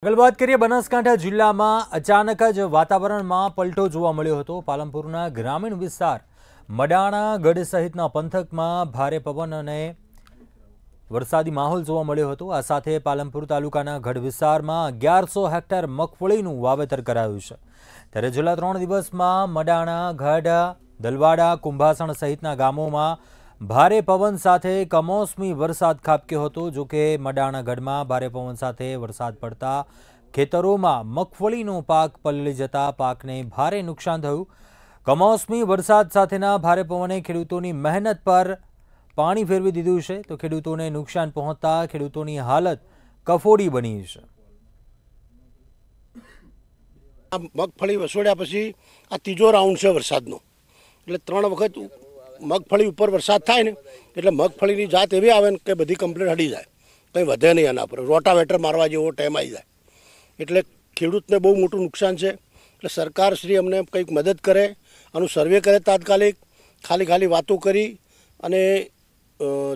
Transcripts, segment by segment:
આગળ વાત કરીએ બનાસકાંઠા જિલ્લામાં અચાનક જ વાતાવરણમાં પલટો જોવા મળ્યો હતો પાલનપુરના ગ્રામીણ વિસ્તાર મડાણા ગઢ સહિતના પંથકમાં ભારે પવન અને વરસાદી માહોલ જોવા મળ્યો હતો આ સાથે પાલનપુર તાલુકાના ગઢ વિસ્તારમાં અગિયારસો હેક્ટર મગફળીનું વાવેતર કરાયું છે ત્યારે છેલ્લા ત્રણ દિવસમાં મડાણા ગઢ દલવાડા કુંભાસણ સહિતના ગામોમાં ભારે પવન સાથે કમોસમી વરસાદ ખાબક્યો હતો જો કે મડાણા ગઢમાં ભારે પવન સાથે વરસાદ પડતા ખેતરોમાં મગફળીનો પાક પલળી જતા પાકને ભારે નુકસાન થયું કમોસમી વરસાદ સાથેના ભારે પવને ખેડૂતોની મહેનત પર પાણી ફેરવી દીધું છે તો ખેડૂતોને નુકસાન પહોંચતા ખેડૂતોની હાલત કફોડી બની છે આ મગફળી વસોડ્યા પછી આ ત્રીજો રાઉન્ડ છે વરસાદનો એટલે ત્રણ વખત મગફળી ઉપર વરસાદ થાય ને એટલે મગફળીની જાત એવી આવે ને કે બધી કમ્પ્લેટ હડી જાય કંઈ વધે નહીં એના પર રોટાવેટર મારવા જેવો ટાઈમ આવી જાય એટલે ખેડૂતને બહુ મોટું નુકસાન છે એટલે સરકાર શ્રી અમને કંઈક મદદ કરે આનું સર્વે કરે તાત્કાલિક ખાલી ખાલી વાતો કરી અને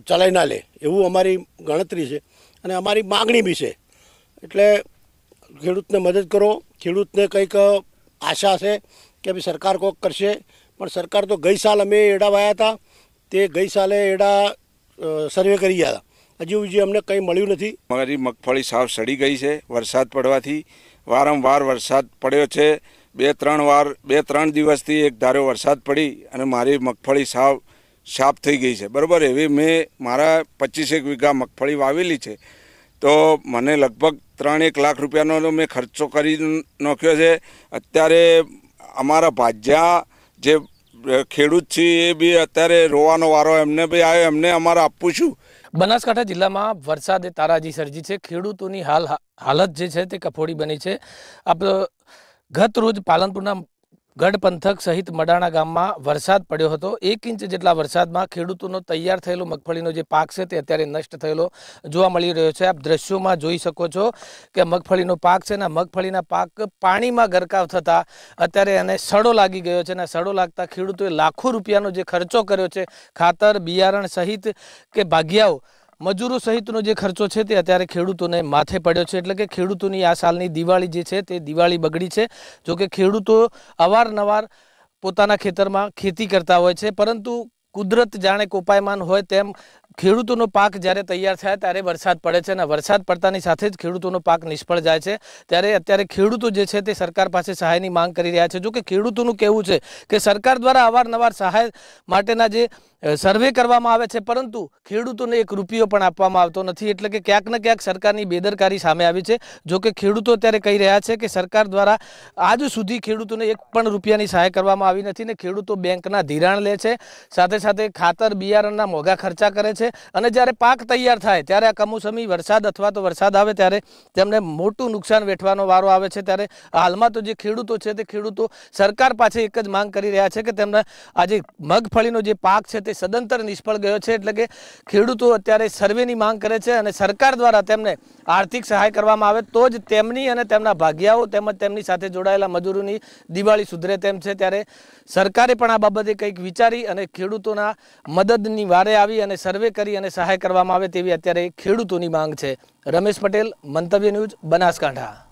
ચલાવી ના લે એવું અમારી ગણતરી છે અને અમારી માગણી બી છે એટલે ખેડૂતને મદદ કરો ખેડૂતને કંઈક આશા છે કે ભાઈ સરકાર કોક કરશે પણ સરકાર તો ગઈ સાલ અમે એડા વાયા હતા તે ગઈ સાલે એડા સર્વે કરી ગયા હતા હજી હજી અમને કંઈ મળ્યું નથી મારી મગફળી સાવ સડી ગઈ છે વરસાદ પડવાથી વારંવાર વરસાદ પડ્યો છે બે ત્રણ વાર બે ત્રણ દિવસથી એક ધારો વરસાદ પડી અને મારી મગફળી સાવ સાફ થઈ ગઈ છે બરાબર એવી મેં મારા પચીસેક વીઘા મગફળી વાવેલી છે તો મને લગભગ ત્રણ એક લાખ રૂપિયાનો મેં ખર્ચો કરી નાખ્યો છે અત્યારે અમારા ભાજ્યા જે ખેડૂત છે એ બી અત્યારે રોવાનો વારો એમને બી આવ્યો એમને અમારે આપવું છું બનાસકાંઠા જિલ્લામાં વરસાદે તારાજી સર્જી છે ખેડૂતોની હાલ હાલત જે છે તે કફોડી બની છે આપ ગત રોજ પાલનપુરના ગઢ પંથક સહિત મડાણા ગામમાં વરસાદ પડ્યો હતો એક ઇંચ જેટલા વરસાદમાં ખેડૂતોનો તૈયાર થયેલો મગફળીનો જે પાક છે તે અત્યારે નષ્ટ થયેલો જોવા મળી રહ્યો છે આપ દ્રશ્યોમાં જોઈ શકો છો કે મગફળીનો પાક છે ને મગફળીના પાક પાણીમાં ગરકાવ થતાં અત્યારે એને સડો લાગી ગયો છે અને સડો લાગતા ખેડૂતોએ લાખો રૂપિયાનો જે ખર્ચો કર્યો છે ખાતર બિયારણ સહિત કે ભાગ્યાઓ મજૂરો સહિતનો જે ખર્ચો છે તે અત્યારે ખેડૂતોને માથે પડ્યો છે એટલે કે ખેડૂતોની આ સાલની દિવાળી જે છે તે દિવાળી બગડી છે જોકે ખેડૂતો અવારનવાર પોતાના ખેતરમાં ખેતી કરતા હોય છે પરંતુ કુદરત જાણે કોપાયમાન હોય તેમ ખેડૂતોનો પાક જ્યારે તૈયાર થાય ત્યારે વરસાદ પડે છે અને વરસાદ પડતાની સાથે જ ખેડૂતોનો પાક નિષ્ફળ જાય છે ત્યારે અત્યારે ખેડૂતો જે છે તે સરકાર પાસે સહાયની માંગ કરી રહ્યા છે જોકે ખેડૂતોનું કહેવું છે કે સરકાર દ્વારા અવારનવાર સહાય માટેના જે સર્વે કરવામાં આવે છે પરંતુ ખેડૂતોને એક રૂપિયો પણ આપવામાં આવતો નથી એટલે કે ક્યાંક ને ક્યાંક સરકારની બેદરકારી સામે આવી છે જો કે ખેડૂતો અત્યારે કહી રહ્યા છે કે સરકાર દ્વારા આજ સુધી ખેડૂતોને એક પણ રૂપિયાની સહાય કરવામાં આવી નથી ને ખેડૂતો બેંકના ધિરાણ લે છે સાથે સાથે ખાતર બિયારણના મોંઘા ખર્ચા કરે છે છે અને જ્યારે પાક તૈયાર થાય ત્યારે આ કમોસમી વરસાદ અથવા તો વરસાદ આવે ત્યારે તેમને મોટું નુકસાન વેઠવાનો વારો આવે છે ત્યારે હાલમાં તો જે ખેડૂતો છે તે ખેડૂતો સરકાર પાસે એક જ માંગ કરી રહ્યા છે કે તેમના આજે મગફળીનો જે પાક છે તે સદંતર નિષ્ફળ ગયો છે એટલે કે ખેડૂતો અત્યારે સર્વેની માંગ કરે છે અને સરકાર દ્વારા તેમને આર્થિક સહાય કરવામાં આવે તો જ તેમની અને તેમના ભાગ્યાઓ તેમજ તેમની સાથે જોડાયેલા મજૂરોની દિવાળી સુધરે તેમ છે ત્યારે સરકારે પણ આ બાબતે કંઈક વિચારી અને ખેડૂતોના મદદની વારે આવી અને સર્વે કરી અને સહાય કરવામાં આવે તેવી અત્યારે ખેડૂતોની માંગ છે રમેશ પટેલ મંતવ્ય ન્યૂઝ બનાસકાંઠા